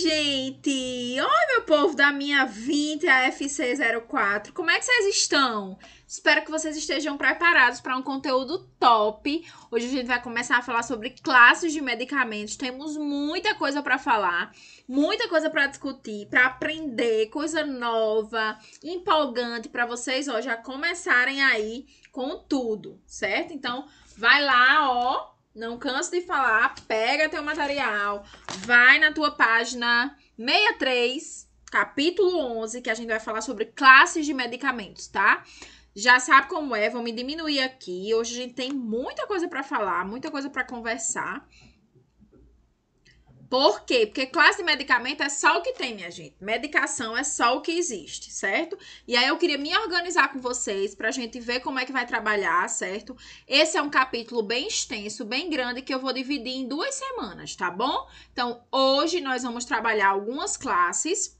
gente! Oi, meu povo da minha 20 AFC04, como é que vocês estão? Espero que vocês estejam preparados para um conteúdo top. Hoje a gente vai começar a falar sobre classes de medicamentos. Temos muita coisa para falar, muita coisa para discutir, para aprender, coisa nova, empolgante para vocês ó, já começarem aí com tudo, certo? Então, vai lá, ó, não canso de falar, pega teu material, vai na tua página 63, capítulo 11, que a gente vai falar sobre classes de medicamentos, tá? Já sabe como é, vou me diminuir aqui. Hoje a gente tem muita coisa para falar, muita coisa para conversar. Por quê? Porque classe de medicamento é só o que tem, minha gente. Medicação é só o que existe, certo? E aí eu queria me organizar com vocês para a gente ver como é que vai trabalhar, certo? Esse é um capítulo bem extenso, bem grande, que eu vou dividir em duas semanas, tá bom? Então, hoje nós vamos trabalhar algumas classes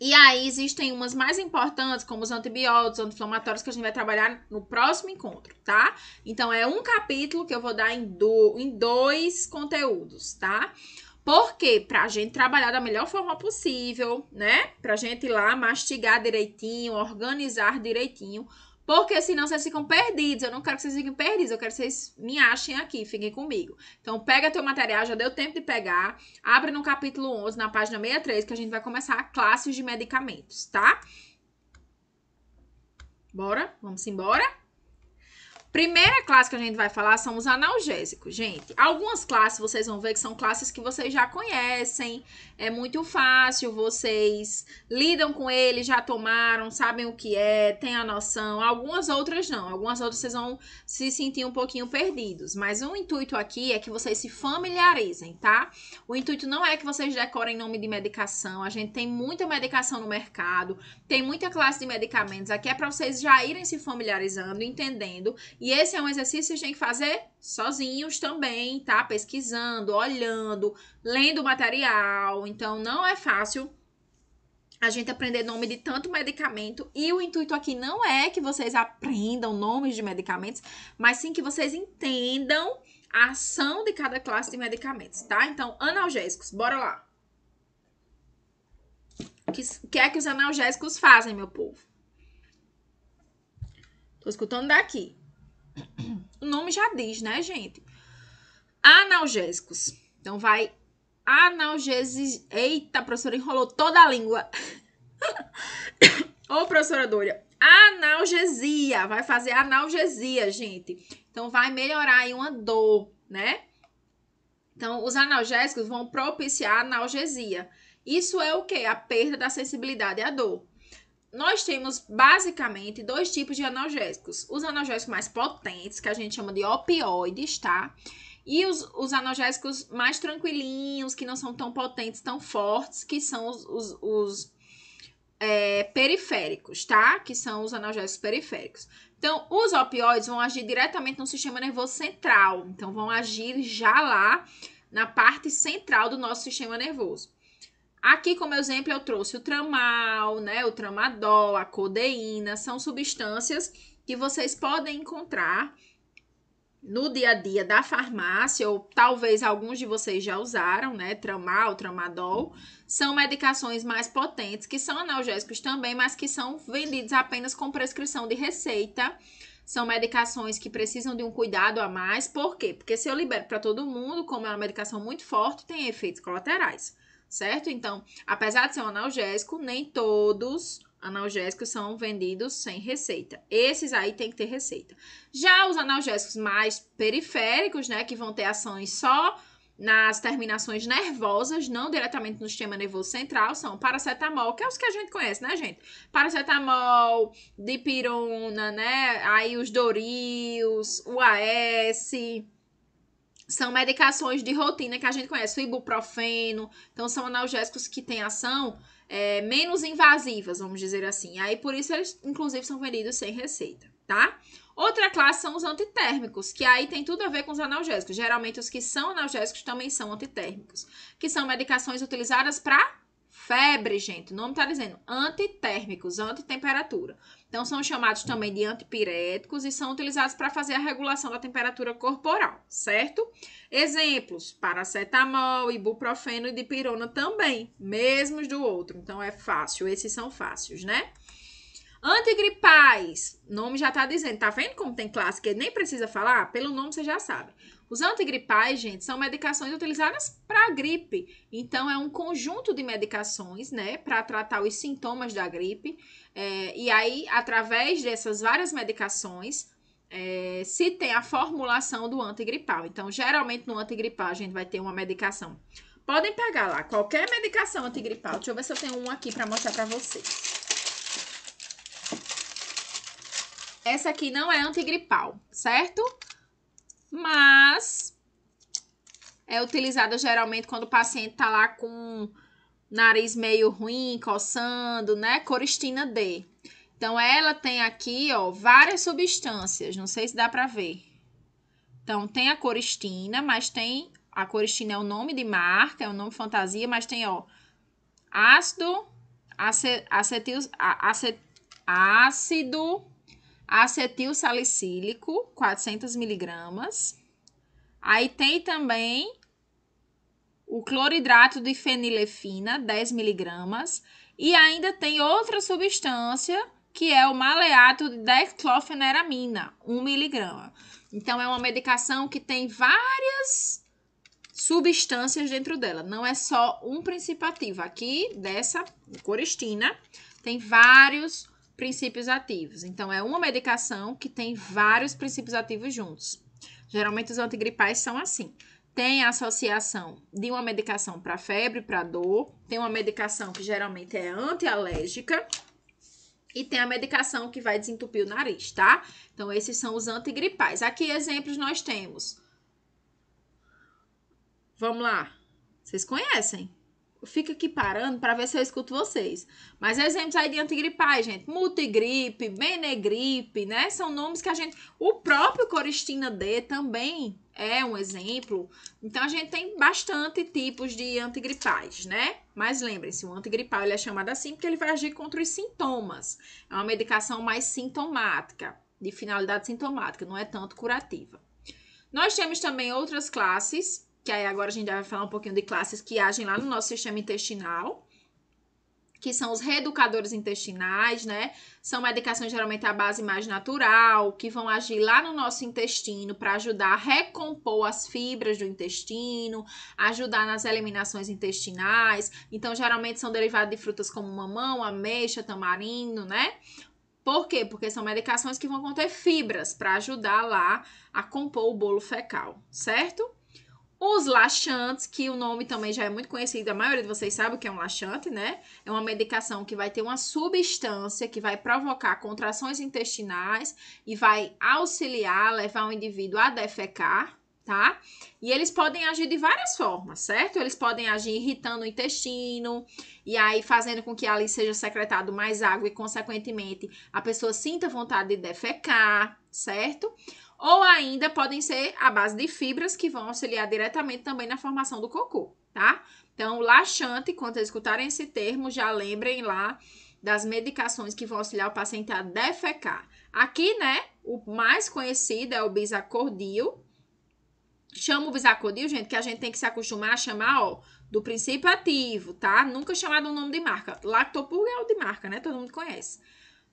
e aí existem umas mais importantes, como os antibióticos, anti-inflamatórios, que a gente vai trabalhar no próximo encontro, tá? Então é um capítulo que eu vou dar em, do, em dois conteúdos, tá? Porque pra gente trabalhar da melhor forma possível, né? Pra gente ir lá mastigar direitinho, organizar direitinho porque senão vocês ficam perdidos. Eu não quero que vocês fiquem perdidos. Eu quero que vocês me achem aqui, fiquem comigo. Então, pega teu material, já deu tempo de pegar. Abre no capítulo 11, na página 63, que a gente vai começar a classe de medicamentos, tá? Bora? Vamos embora? Primeira classe que a gente vai falar são os analgésicos, gente. Algumas classes vocês vão ver que são classes que vocês já conhecem, é muito fácil, vocês lidam com ele, já tomaram, sabem o que é, têm a noção. Algumas outras não, algumas outras vocês vão se sentir um pouquinho perdidos, mas o intuito aqui é que vocês se familiarizem, tá? O intuito não é que vocês decorem nome de medicação, a gente tem muita medicação no mercado, tem muita classe de medicamentos, aqui é para vocês já irem se familiarizando, entendendo e esse é um exercício que vocês têm que fazer sozinhos também, tá? Pesquisando, olhando, lendo material. Então, não é fácil a gente aprender nome de tanto medicamento. E o intuito aqui não é que vocês aprendam nomes de medicamentos, mas sim que vocês entendam a ação de cada classe de medicamentos, tá? Então, analgésicos, bora lá. O que, que é que os analgésicos fazem, meu povo? Tô escutando daqui. O nome já diz, né, gente? Analgésicos. Então vai analgesis. Eita, professora, enrolou toda a língua. Ô, professora Dória, analgesia. Vai fazer analgesia, gente. Então vai melhorar aí uma dor, né? Então, os analgésicos vão propiciar analgesia. Isso é o que? A perda da sensibilidade à dor nós temos basicamente dois tipos de analgésicos. Os analgésicos mais potentes, que a gente chama de opioides, tá? E os, os analgésicos mais tranquilinhos, que não são tão potentes, tão fortes, que são os, os, os é, periféricos, tá? Que são os analgésicos periféricos. Então, os opioides vão agir diretamente no sistema nervoso central. Então, vão agir já lá na parte central do nosso sistema nervoso. Aqui, como exemplo, eu trouxe o tramal, né, o tramadol, a codeína, são substâncias que vocês podem encontrar no dia a dia da farmácia, ou talvez alguns de vocês já usaram, né? Tramal, tramadol, são medicações mais potentes, que são analgésicos também, mas que são vendidos apenas com prescrição de receita. São medicações que precisam de um cuidado a mais. Por quê? Porque se eu libero para todo mundo, como é uma medicação muito forte, tem efeitos colaterais certo? Então, apesar de ser um analgésico, nem todos analgésicos são vendidos sem receita. Esses aí tem que ter receita. Já os analgésicos mais periféricos, né, que vão ter ações só nas terminações nervosas, não diretamente no sistema nervoso central, são paracetamol, que é os que a gente conhece, né, gente? Paracetamol, dipirona, né? Aí os Dorils, o AS, são medicações de rotina que a gente conhece, o ibuprofeno, então são analgésicos que têm ação é, menos invasivas, vamos dizer assim. Aí por isso eles, inclusive, são vendidos sem receita, tá? Outra classe são os antitérmicos, que aí tem tudo a ver com os analgésicos. Geralmente os que são analgésicos também são antitérmicos, que são medicações utilizadas para febre, gente. O nome tá dizendo antitérmicos, antitemperatura. temperatura então, são chamados também de antipiréticos e são utilizados para fazer a regulação da temperatura corporal, certo? Exemplos: paracetamol, ibuprofeno e dipirona também, mesmos do outro. Então, é fácil, esses são fáceis, né? Antigripais, nome já tá dizendo, tá vendo como tem classe que nem precisa falar? Pelo nome você já sabe. Os antigripais, gente, são medicações utilizadas para gripe. Então, é um conjunto de medicações, né, para tratar os sintomas da gripe. É, e aí, através dessas várias medicações, é, se tem a formulação do antigripal. Então, geralmente no antigripal a gente vai ter uma medicação. Podem pegar lá qualquer medicação antigripal. Deixa eu ver se eu tenho um aqui para mostrar para vocês. Essa aqui não é antigripal, certo? mas é utilizada geralmente quando o paciente tá lá com nariz meio ruim, coçando, né? Coristina D. Então, ela tem aqui, ó, várias substâncias. Não sei se dá para ver. Então, tem a coristina, mas tem. A coristina é o nome de marca, é o nome fantasia, mas tem, ó, ácido, acetil, ácido acetil salicílico, 400 miligramas. Aí tem também o cloridrato de fenilefina, 10 miligramas. E ainda tem outra substância, que é o maleato de declofenaramina, 1 miligrama. Então, é uma medicação que tem várias substâncias dentro dela. Não é só um principativo. Aqui, dessa coristina, tem vários princípios ativos. Então, é uma medicação que tem vários princípios ativos juntos. Geralmente, os antigripais são assim. Tem a associação de uma medicação para febre, para dor, tem uma medicação que geralmente é antialérgica e tem a medicação que vai desentupir o nariz, tá? Então, esses são os antigripais. Aqui, exemplos nós temos. Vamos lá. Vocês conhecem? fica aqui parando para ver se eu escuto vocês. Mas exemplos aí de antigripais, gente. Multigripe, Benegripe, né? São nomes que a gente. O próprio Coristina D também é um exemplo. Então a gente tem bastante tipos de antigripais, né? Mas lembrem-se, o antigripal ele é chamado assim porque ele vai agir contra os sintomas. É uma medicação mais sintomática, de finalidade sintomática, não é tanto curativa. Nós temos também outras classes que aí agora a gente vai falar um pouquinho de classes que agem lá no nosso sistema intestinal, que são os reeducadores intestinais, né? São medicações geralmente à base mais natural, que vão agir lá no nosso intestino para ajudar a recompor as fibras do intestino, ajudar nas eliminações intestinais. Então, geralmente são derivados de frutas como mamão, ameixa, tamarindo, né? Por quê? Porque são medicações que vão conter fibras para ajudar lá a compor o bolo fecal, certo? Os laxantes, que o nome também já é muito conhecido, a maioria de vocês sabe o que é um laxante, né? É uma medicação que vai ter uma substância que vai provocar contrações intestinais e vai auxiliar, levar o indivíduo a defecar, tá? E eles podem agir de várias formas, certo? Eles podem agir irritando o intestino e aí fazendo com que ali seja secretado mais água e, consequentemente, a pessoa sinta vontade de defecar, certo? Ou ainda podem ser a base de fibras que vão auxiliar diretamente também na formação do cocô, tá? Então, laxante, quando escutarem esse termo, já lembrem lá das medicações que vão auxiliar o paciente a defecar. Aqui, né, o mais conhecido é o bisacordil. Chama o bisacordil, gente, que a gente tem que se acostumar a chamar, ó, do princípio ativo, tá? Nunca chamado um nome de marca. Lactopurga é o de marca, né? Todo mundo conhece.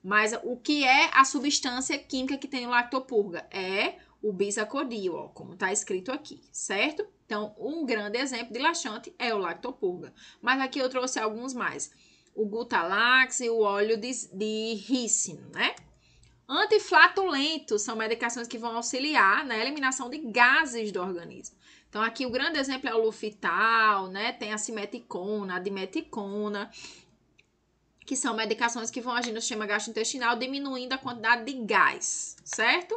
Mas o que é a substância química que tem o lactopurga? É o bisacodil, ó, como está escrito aqui, certo? Então, um grande exemplo de laxante é o lactopurga. Mas aqui eu trouxe alguns mais. O gutalax e o óleo de, de rícino, né? Antiflatulentos são medicações que vão auxiliar na eliminação de gases do organismo. Então, aqui o grande exemplo é o lufital, né? Tem a simeticona, a dimeticona que são medicações que vão agir no sistema gastrointestinal, diminuindo a quantidade de gás, certo?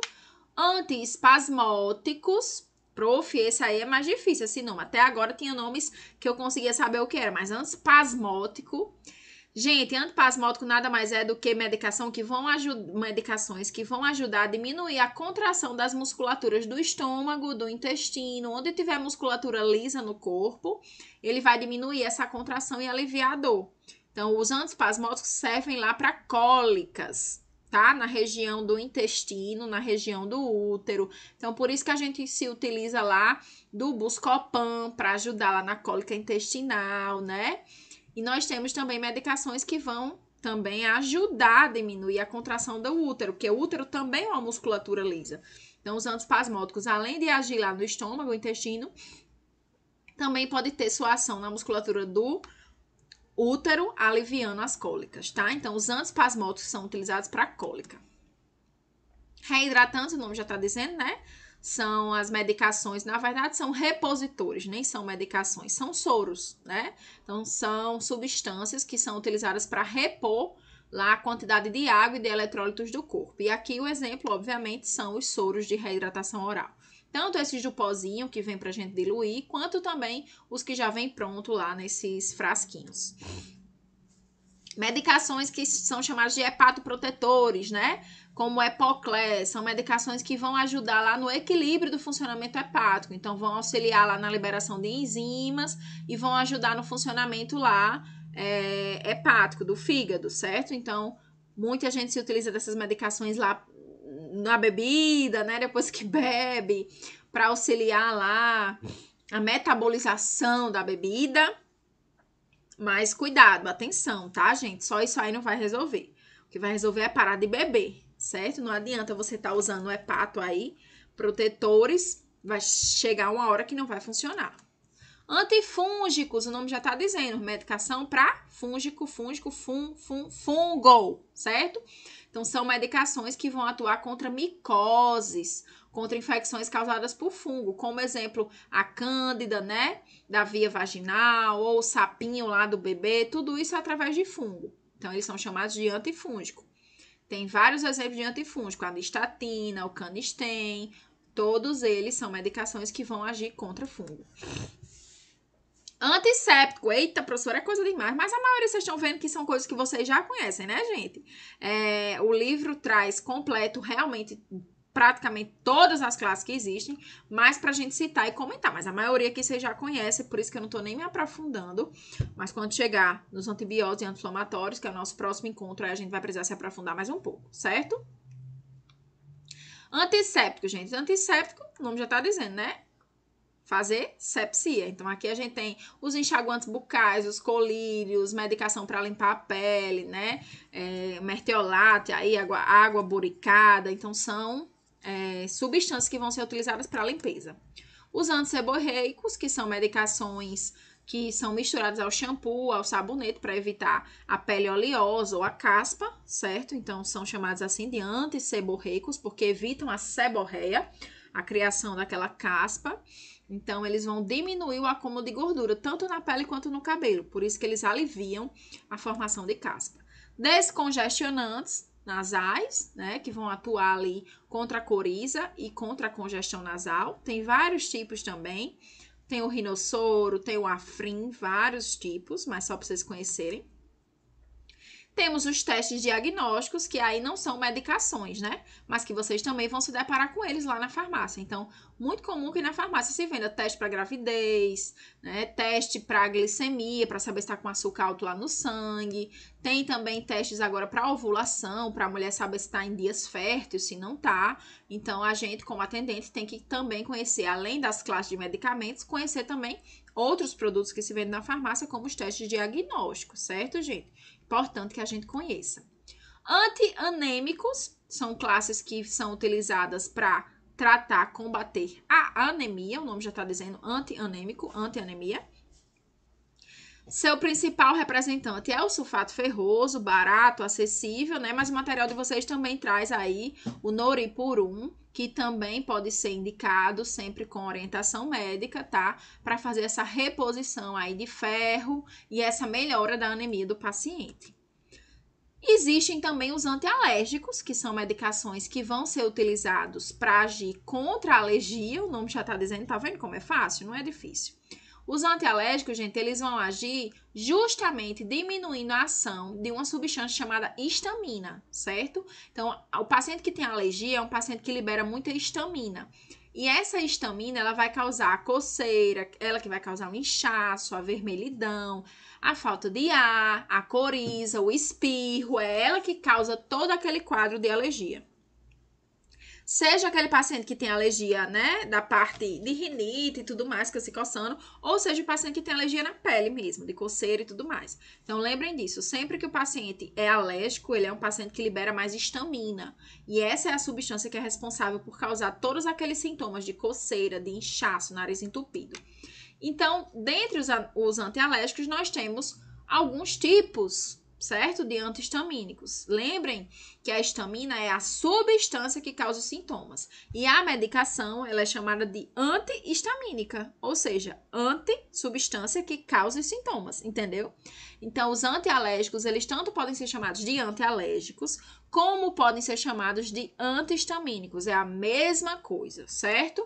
Antiespasmóticos, prof, esse aí é mais difícil esse nome. Até agora tinha nomes que eu conseguia saber o que era, mas antiespasmótico. Gente, antipasmótico nada mais é do que medicação que vão medicações que vão ajudar a diminuir a contração das musculaturas do estômago, do intestino, onde tiver musculatura lisa no corpo, ele vai diminuir essa contração e aliviar a dor. Então, os antispasmódicos servem lá para cólicas, tá? Na região do intestino, na região do útero. Então, por isso que a gente se utiliza lá do Buscopan para ajudar lá na cólica intestinal, né? E nós temos também medicações que vão também ajudar a diminuir a contração do útero, porque o útero também é uma musculatura lisa. Então, os antispasmódicos, além de agir lá no estômago, intestino, também pode ter sua ação na musculatura do útero útero aliviando as cólicas, tá? Então, os antispasmóticos são utilizados para cólica. Reidratantes, o nome já está dizendo, né? São as medicações, na verdade, são repositores, nem são medicações, são soros, né? Então, são substâncias que são utilizadas para repor lá a quantidade de água e de eletrólitos do corpo. E aqui o exemplo, obviamente, são os soros de reidratação oral. Tanto esses do pozinho que vem pra gente diluir, quanto também os que já vem pronto lá nesses frasquinhos. Medicações que são chamadas de hepatoprotetores, né? Como Epoclé, são medicações que vão ajudar lá no equilíbrio do funcionamento hepático. Então, vão auxiliar lá na liberação de enzimas e vão ajudar no funcionamento lá é, hepático, do fígado, certo? Então, muita gente se utiliza dessas medicações lá na bebida, né? Depois que bebe, para auxiliar lá a metabolização da bebida. Mas cuidado, atenção, tá, gente? Só isso aí não vai resolver. O que vai resolver é parar de beber, certo? Não adianta você estar tá usando o hepato aí, protetores, vai chegar uma hora que não vai funcionar. Antifúngicos, o nome já tá dizendo, medicação para fúngico, fúngico, fun, fun, fungo, certo? Então, são medicações que vão atuar contra micoses, contra infecções causadas por fungo, como exemplo, a cândida, né, da via vaginal, ou o sapinho lá do bebê, tudo isso é através de fungo. Então, eles são chamados de antifúngico. Tem vários exemplos de antifúngico, a nistatina, o canistem, todos eles são medicações que vão agir contra fungo. Antisséptico, eita, professora, é coisa demais, mas a maioria vocês estão vendo que são coisas que vocês já conhecem, né, gente? É, o livro traz completo, realmente, praticamente todas as classes que existem, mas pra gente citar e comentar. Mas a maioria que vocês já conhecem, por isso que eu não tô nem me aprofundando. Mas quando chegar nos antibióticos e anti-inflamatórios, que é o nosso próximo encontro, aí a gente vai precisar se aprofundar mais um pouco, certo? Antisséptico, gente. Antisséptico, o nome já tá dizendo, né? fazer sepsia. Então aqui a gente tem os enxaguantes bucais, os colírios, medicação para limpar a pele, né? É, mertiolate, aí água, água boricada. Então são é, substâncias que vão ser utilizadas para limpeza. Os antisseborreicos, que são medicações que são misturadas ao shampoo, ao sabonete, para evitar a pele oleosa ou a caspa, certo? Então, são chamados assim de antisseborreicos, porque evitam a seborreia, a criação daquela caspa. Então, eles vão diminuir o acúmulo de gordura, tanto na pele quanto no cabelo. Por isso que eles aliviam a formação de caspa. Descongestionantes nasais, né, que vão atuar ali contra a coriza e contra a congestão nasal. Tem vários tipos também. Tem o rinossoro, tem o Afrin, vários tipos, mas só para vocês conhecerem. Temos os testes diagnósticos, que aí não são medicações, né? Mas que vocês também vão se deparar com eles lá na farmácia. Então, muito comum que na farmácia se venda teste para gravidez, né? teste para glicemia, para saber se está com açúcar alto lá no sangue. Tem também testes agora para ovulação, para a mulher saber se está em dias férteis, se não está. Então, a gente, como atendente, tem que também conhecer, além das classes de medicamentos, conhecer também outros produtos que se vendem na farmácia, como os testes diagnósticos, certo, gente? Importante que a gente conheça. Antianêmicos são classes que são utilizadas para tratar, combater a anemia, o nome já está dizendo anti-anêmico, anti-anemia. Seu principal representante é o sulfato ferroso, barato, acessível, né? Mas o material de vocês também traz aí o noripurum, que também pode ser indicado sempre com orientação médica, tá? Para fazer essa reposição aí de ferro e essa melhora da anemia do paciente. Existem também os antialérgicos, que são medicações que vão ser utilizados para agir contra a alergia. O nome já está dizendo, tá vendo como é fácil? Não é difícil. Os antialérgicos, gente, eles vão agir justamente diminuindo a ação de uma substância chamada histamina, certo? Então, o paciente que tem alergia é um paciente que libera muita histamina. E essa histamina, ela vai causar a coceira, ela que vai causar o um inchaço, a vermelhidão, a falta de ar, a coriza, o espirro, é ela que causa todo aquele quadro de alergia. Seja aquele paciente que tem alergia, né, da parte de rinite e tudo mais, que é se coçando, ou seja o paciente que tem alergia na pele mesmo, de coceira e tudo mais. Então, lembrem disso, sempre que o paciente é alérgico, ele é um paciente que libera mais histamina. E essa é a substância que é responsável por causar todos aqueles sintomas de coceira, de inchaço, nariz entupido. Então, dentre os, os antialérgicos, nós temos alguns tipos certo? De antihistamínicos. Lembrem que a histamina é a substância que causa os sintomas. E a medicação, ela é chamada de antihistamínica, ou seja, anti-substância que causa os sintomas, entendeu? Então, os antialérgicos, eles tanto podem ser chamados de antialérgicos, como podem ser chamados de antihistamínicos. É a mesma coisa, certo?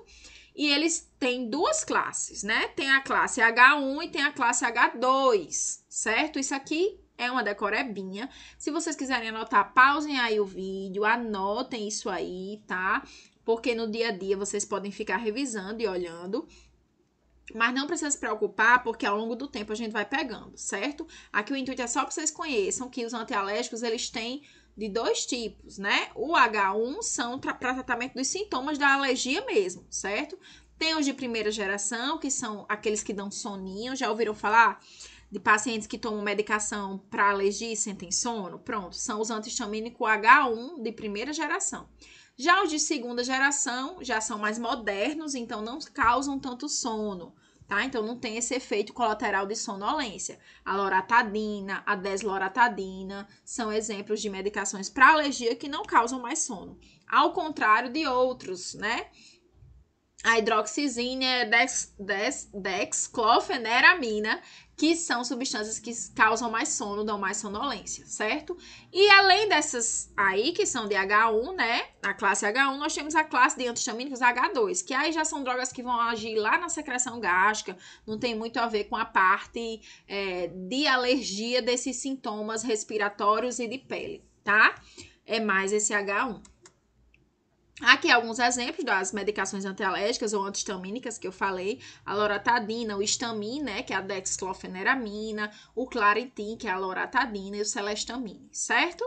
E eles têm duas classes, né? Tem a classe H1 e tem a classe H2, certo? Isso aqui é uma decorebinha. Se vocês quiserem anotar, pausem aí o vídeo, anotem isso aí, tá? Porque no dia a dia vocês podem ficar revisando e olhando. Mas não precisa se preocupar, porque ao longo do tempo a gente vai pegando, certo? Aqui o intuito é só que vocês conheçam que os antialérgicos, eles têm de dois tipos, né? O H1 são para tratamento dos sintomas da alergia mesmo, certo? Tem os de primeira geração, que são aqueles que dão soninho, já ouviram falar? de pacientes que tomam medicação para alergia e sentem sono, pronto, são os antihistamínicos H1 de primeira geração. Já os de segunda geração já são mais modernos, então não causam tanto sono, tá? Então não tem esse efeito colateral de sonolência. A loratadina, a desloratadina são exemplos de medicações para alergia que não causam mais sono, ao contrário de outros, né? A hidroxizina, dex, dex, que são substâncias que causam mais sono, dão mais sonolência, certo? E além dessas aí, que são de H1, né? A classe H1, nós temos a classe de antihistamínicos H2, que aí já são drogas que vão agir lá na secreção gástrica, não tem muito a ver com a parte é, de alergia desses sintomas respiratórios e de pele, tá? É mais esse H1. Aqui alguns exemplos das medicações antialérgicas ou antistamínicas que eu falei, a loratadina, o estamin, né, que é a dexclofeneramina, o claritin, que é a loratadina e o celestamine, certo?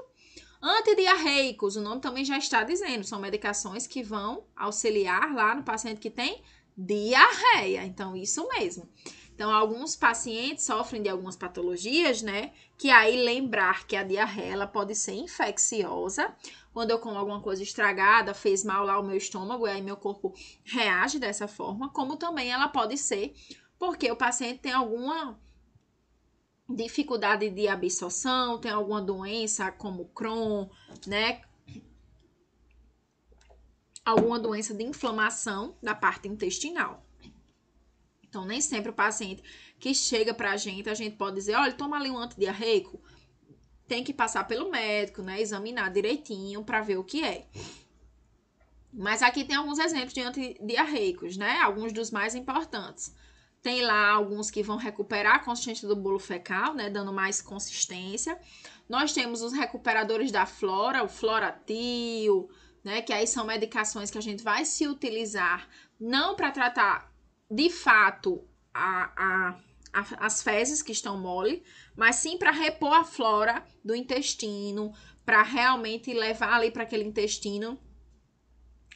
Antidiarreicos, o nome também já está dizendo, são medicações que vão auxiliar lá no paciente que tem diarreia, então isso mesmo. Então, alguns pacientes sofrem de algumas patologias, né? Que aí lembrar que a diarreia ela pode ser infecciosa quando eu como alguma coisa estragada, fez mal lá ao meu estômago, e aí meu corpo reage dessa forma, como também ela pode ser porque o paciente tem alguma dificuldade de absorção, tem alguma doença como Crohn, né? Alguma doença de inflamação da parte intestinal. Então, nem sempre o paciente que chega pra gente, a gente pode dizer, olha, toma ali um antidiarreico, tem que passar pelo médico, né? Examinar direitinho para ver o que é. Mas aqui tem alguns exemplos de antidiarreicos, né? Alguns dos mais importantes. Tem lá alguns que vão recuperar a consistência do bolo fecal, né? Dando mais consistência. Nós temos os recuperadores da flora, o floratil, né? Que aí são medicações que a gente vai se utilizar não para tratar de fato a, a as fezes que estão mole, mas sim para repor a flora do intestino, para realmente levar ali para aquele intestino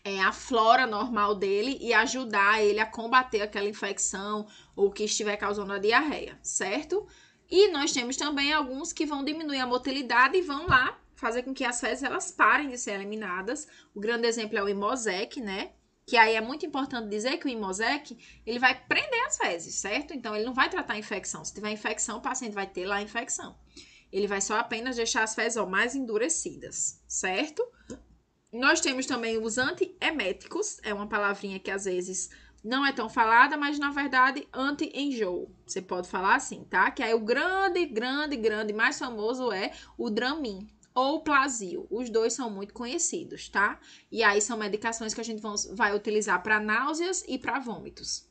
é, a flora normal dele e ajudar ele a combater aquela infecção ou que estiver causando a diarreia, certo? E nós temos também alguns que vão diminuir a motilidade e vão lá fazer com que as fezes elas parem de ser eliminadas. O grande exemplo é o Imosec, né? que aí é muito importante dizer que o Imosec, ele vai prender as fezes, certo? Então, ele não vai tratar a infecção. Se tiver infecção, o paciente vai ter lá a infecção. Ele vai só apenas deixar as fezes ó, mais endurecidas, certo? Nós temos também os antieméticos, é uma palavrinha que às vezes não é tão falada, mas na verdade anti-enjoo. Você pode falar assim, tá? Que aí o grande, grande, grande, mais famoso é o Dramin, ou Plasio. Os dois são muito conhecidos, tá? E aí são medicações que a gente vai utilizar para náuseas e para vômitos.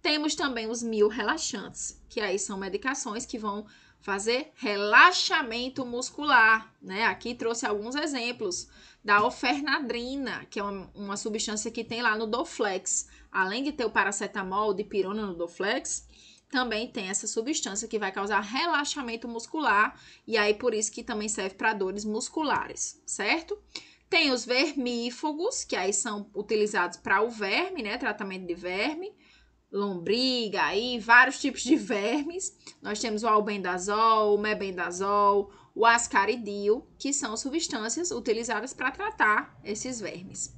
Temos também os mil relaxantes, que aí são medicações que vão fazer relaxamento muscular, né? Aqui trouxe alguns exemplos da ofernadrina, que é uma, uma substância que tem lá no Doflex. Além de ter o paracetamol, dipirona no Doflex, também tem essa substância que vai causar relaxamento muscular e aí por isso que também serve para dores musculares, certo? Tem os vermífugos, que aí são utilizados para o verme, né, tratamento de verme, lombriga aí, vários tipos de vermes. Nós temos o albendazol, o mebendazol, o ascaridil, que são substâncias utilizadas para tratar esses vermes.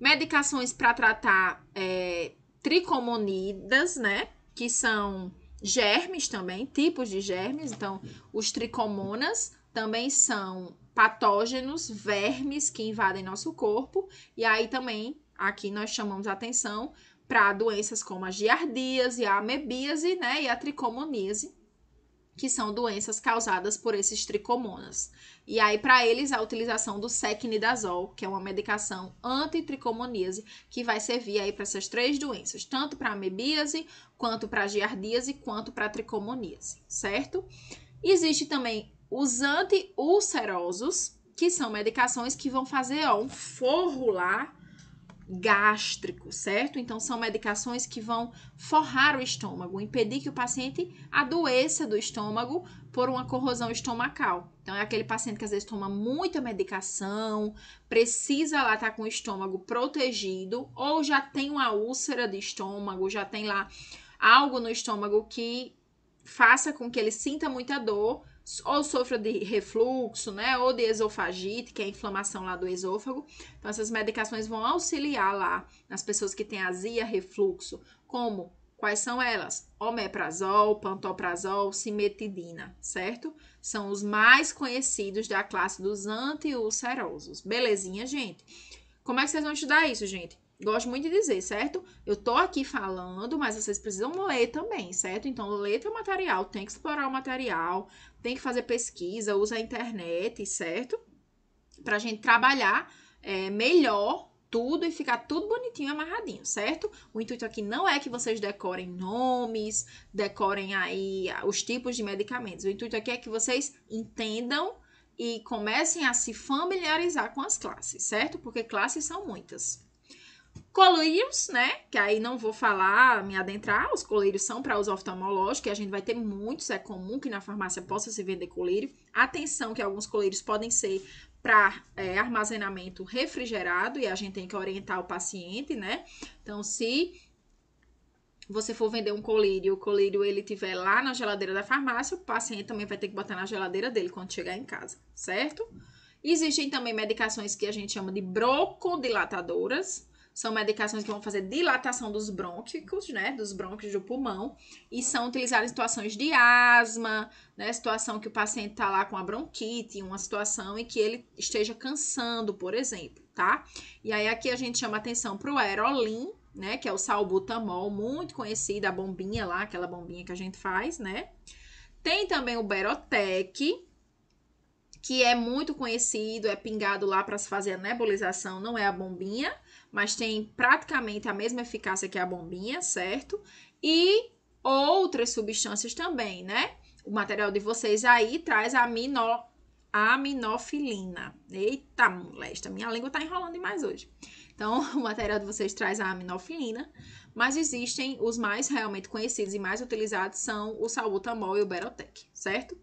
Medicações para tratar é, tricomonidas, né? que são germes também, tipos de germes. Então, os tricomonas também são patógenos, vermes que invadem nosso corpo. E aí também, aqui nós chamamos atenção para doenças como a giardias e a amebíase, né, e a tricomoníase, que são doenças causadas por esses tricomonas. E aí, para eles, a utilização do secnidazol, que é uma medicação antitricomoníase, que vai servir aí para essas três doenças, tanto para amebíase, quanto para giardíase, quanto para tricomoníase, certo? Existe também os antiulcerosos, que são medicações que vão fazer ó, um forro lá gástrico, certo? Então, são medicações que vão forrar o estômago, impedir que o paciente adoeça do estômago por uma corrosão estomacal. Então, é aquele paciente que às vezes toma muita medicação, precisa lá estar tá com o estômago protegido, ou já tem uma úlcera de estômago, já tem lá algo no estômago que faça com que ele sinta muita dor ou sofra de refluxo, né, ou de esofagite, que é a inflamação lá do esôfago. Então essas medicações vão auxiliar lá nas pessoas que têm azia, refluxo, como Quais são elas? Omeprazol, pantoprazol, simetidina, certo? São os mais conhecidos da classe dos antiulcerosos. Belezinha, gente? Como é que vocês vão estudar isso, gente? Gosto muito de dizer, certo? Eu tô aqui falando, mas vocês precisam ler também, certo? Então, ler teu material, tem que explorar o material, tem que fazer pesquisa, usa a internet, certo? Para a gente trabalhar é, melhor tudo e ficar tudo bonitinho, amarradinho, certo? O intuito aqui não é que vocês decorem nomes, decorem aí os tipos de medicamentos. O intuito aqui é que vocês entendam e comecem a se familiarizar com as classes, certo? Porque classes são muitas. Colírios, né? Que aí não vou falar, me adentrar. Os colírios são para uso oftalmológico e a gente vai ter muitos. É comum que na farmácia possa se vender colírio. Atenção que alguns colírios podem ser para é, armazenamento refrigerado e a gente tem que orientar o paciente, né? Então, se você for vender um colírio, o colírio ele tiver lá na geladeira da farmácia, o paciente também vai ter que botar na geladeira dele quando chegar em casa, certo? Existem também medicações que a gente chama de brocodilatadoras, são medicações que vão fazer dilatação dos brônquicos, né? Dos brônquios do pulmão. E são utilizadas em situações de asma, né? Situação que o paciente está lá com a bronquite, uma situação em que ele esteja cansando, por exemplo, tá? E aí aqui a gente chama atenção para o aerolim, né? Que é o salbutamol, muito conhecido, a bombinha lá, aquela bombinha que a gente faz, né? Tem também o Berotec, que é muito conhecido, é pingado lá para se fazer a nebulização, não é a bombinha, mas tem praticamente a mesma eficácia que a bombinha, certo? E outras substâncias também, né? O material de vocês aí traz a aminofilina. Eita, molesta, minha língua tá enrolando demais hoje. Então, o material de vocês traz a aminofilina, mas existem os mais realmente conhecidos e mais utilizados são o salbutamol e o berotec, certo?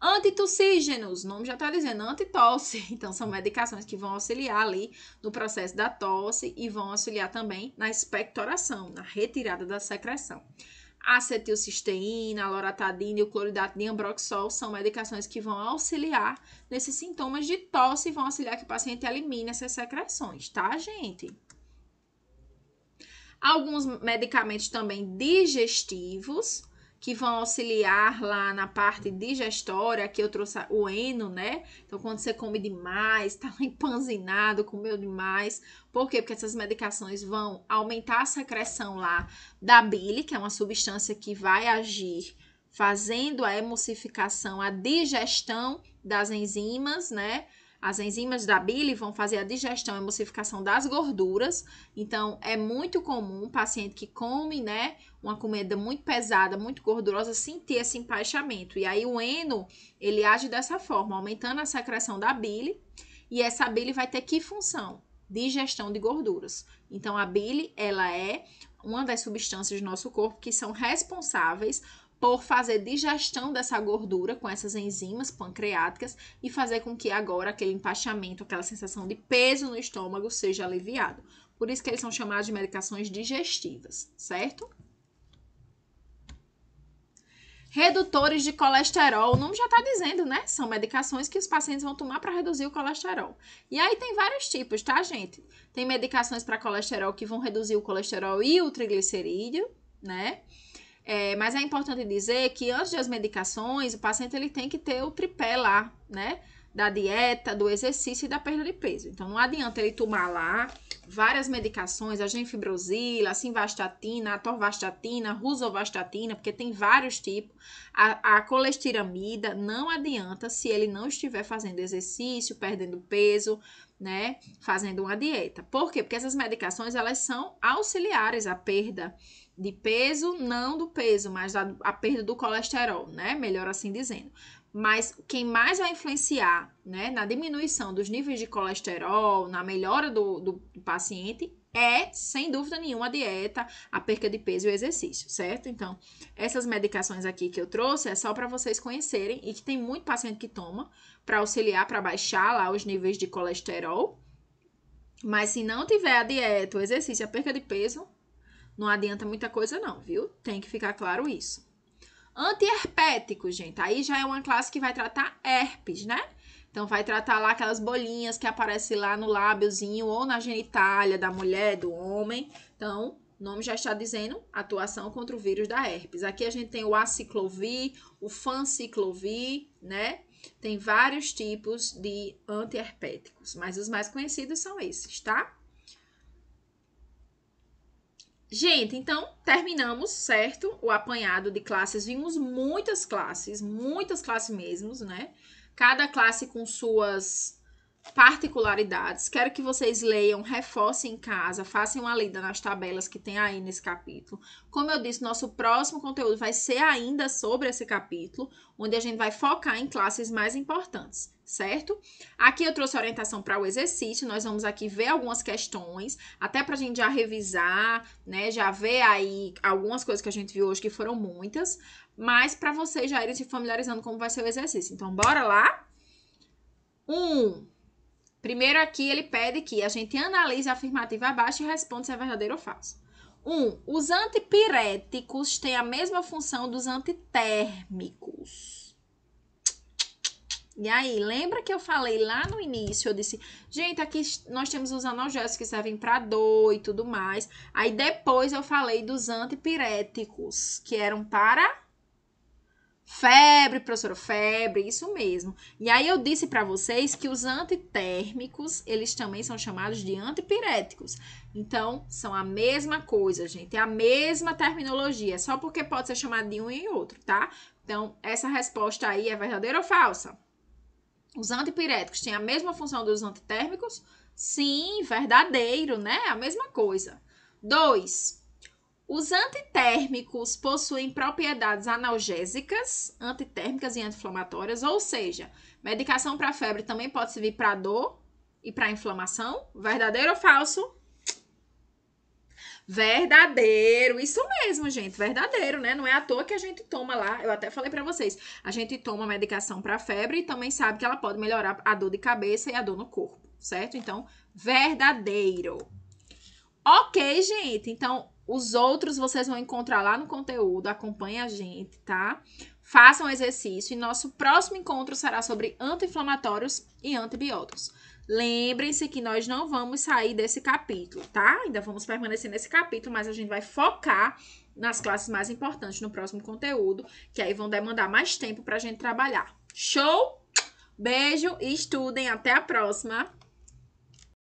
Antitussígenos, o nome já está dizendo, antitosse. Então, são medicações que vão auxiliar ali no processo da tosse e vão auxiliar também na expectoração, na retirada da secreção. Acetilcisteína, a loratadina e o cloridato de ambroxol são medicações que vão auxiliar nesses sintomas de tosse e vão auxiliar que o paciente elimine essas secreções, tá, gente? Alguns medicamentos também digestivos que vão auxiliar lá na parte digestória, que eu trouxe o eno, né? Então, quando você come demais, tá empanzinado, comeu demais. Por quê? Porque essas medicações vão aumentar a secreção lá da bile, que é uma substância que vai agir fazendo a emulsificação, a digestão das enzimas, né? As enzimas da bile vão fazer a digestão a emulsificação das gorduras. Então, é muito comum o paciente que come, né? uma comida muito pesada, muito gordurosa, sentir esse empaixamento. E aí o eno, ele age dessa forma, aumentando a secreção da bile, e essa bile vai ter que função? Digestão de gorduras. Então a bile, ela é uma das substâncias do nosso corpo que são responsáveis por fazer digestão dessa gordura com essas enzimas pancreáticas e fazer com que agora aquele empachamento, aquela sensação de peso no estômago seja aliviado. Por isso que eles são chamados de medicações digestivas, certo? Redutores de colesterol, o nome já está dizendo, né? São medicações que os pacientes vão tomar para reduzir o colesterol. E aí tem vários tipos, tá, gente? Tem medicações para colesterol que vão reduzir o colesterol e o triglicerídeo, né? É, mas é importante dizer que antes das medicações, o paciente ele tem que ter o tripé lá, né? da dieta, do exercício e da perda de peso. Então, não adianta ele tomar lá várias medicações, a genfibrosila, a simvastatina, a torvastatina, a rusovastatina, porque tem vários tipos, a, a colestiramida, não adianta se ele não estiver fazendo exercício, perdendo peso, né, fazendo uma dieta. Por quê? Porque essas medicações, elas são auxiliares à perda de peso, não do peso, mas da, a perda do colesterol, né, melhor assim dizendo mas quem mais vai influenciar né, na diminuição dos níveis de colesterol, na melhora do, do, do paciente, é, sem dúvida nenhuma, a dieta, a perca de peso e o exercício, certo? Então, essas medicações aqui que eu trouxe é só para vocês conhecerem e que tem muito paciente que toma para auxiliar, para baixar lá os níveis de colesterol. Mas se não tiver a dieta, o exercício, a perca de peso, não adianta muita coisa não, viu? Tem que ficar claro isso. Antiherpéticos, gente. Aí já é uma classe que vai tratar herpes, né? Então, vai tratar lá aquelas bolinhas que aparecem lá no lábiozinho ou na genitália da mulher, do homem. Então, o nome já está dizendo atuação contra o vírus da herpes. Aqui a gente tem o aciclovir, o fanciclovir, né? Tem vários tipos de antiherpéticos, mas os mais conhecidos são esses, tá? Gente, então terminamos, certo? O apanhado de classes. Vimos muitas classes, muitas classes mesmo, né? Cada classe com suas particularidades. Quero que vocês leiam, reforcem em casa, façam uma lida nas tabelas que tem aí nesse capítulo. Como eu disse, nosso próximo conteúdo vai ser ainda sobre esse capítulo, onde a gente vai focar em classes mais importantes, certo? Aqui eu trouxe orientação para o exercício, nós vamos aqui ver algumas questões, até para a gente já revisar, né, já ver aí algumas coisas que a gente viu hoje, que foram muitas, mas para vocês já irem se familiarizando como vai ser o exercício. Então, bora lá? Um, Primeiro aqui ele pede que a gente analise a afirmativa abaixo e responda se é verdadeiro ou falso. 1. Um, os antipiréticos têm a mesma função dos antitérmicos. E aí, lembra que eu falei lá no início, eu disse, gente, aqui nós temos os analgésicos que servem para dor e tudo mais. Aí depois eu falei dos antipiréticos, que eram para Febre, professora, febre, isso mesmo. E aí eu disse para vocês que os antitérmicos, eles também são chamados de antipiréticos. Então, são a mesma coisa, gente, é a mesma terminologia, só porque pode ser chamado de um e outro, tá? Então, essa resposta aí é verdadeira ou falsa? Os antipiréticos têm a mesma função dos antitérmicos? Sim, verdadeiro, né? A mesma coisa. Dois, os antitérmicos possuem propriedades analgésicas, antitérmicas e anti-inflamatórias, ou seja, medicação para febre também pode servir para dor e para inflamação. Verdadeiro ou falso? Verdadeiro, isso mesmo, gente, verdadeiro, né? Não é à toa que a gente toma lá, eu até falei para vocês, a gente toma medicação para febre e também sabe que ela pode melhorar a dor de cabeça e a dor no corpo, certo? Então, verdadeiro. Ok, gente, então os outros vocês vão encontrar lá no conteúdo, acompanha a gente, tá? Façam um exercício e nosso próximo encontro será sobre anti-inflamatórios e antibióticos. Lembrem-se que nós não vamos sair desse capítulo, tá? Ainda vamos permanecer nesse capítulo, mas a gente vai focar nas classes mais importantes no próximo conteúdo, que aí vão demandar mais tempo para a gente trabalhar. Show? Beijo e estudem. Até a próxima!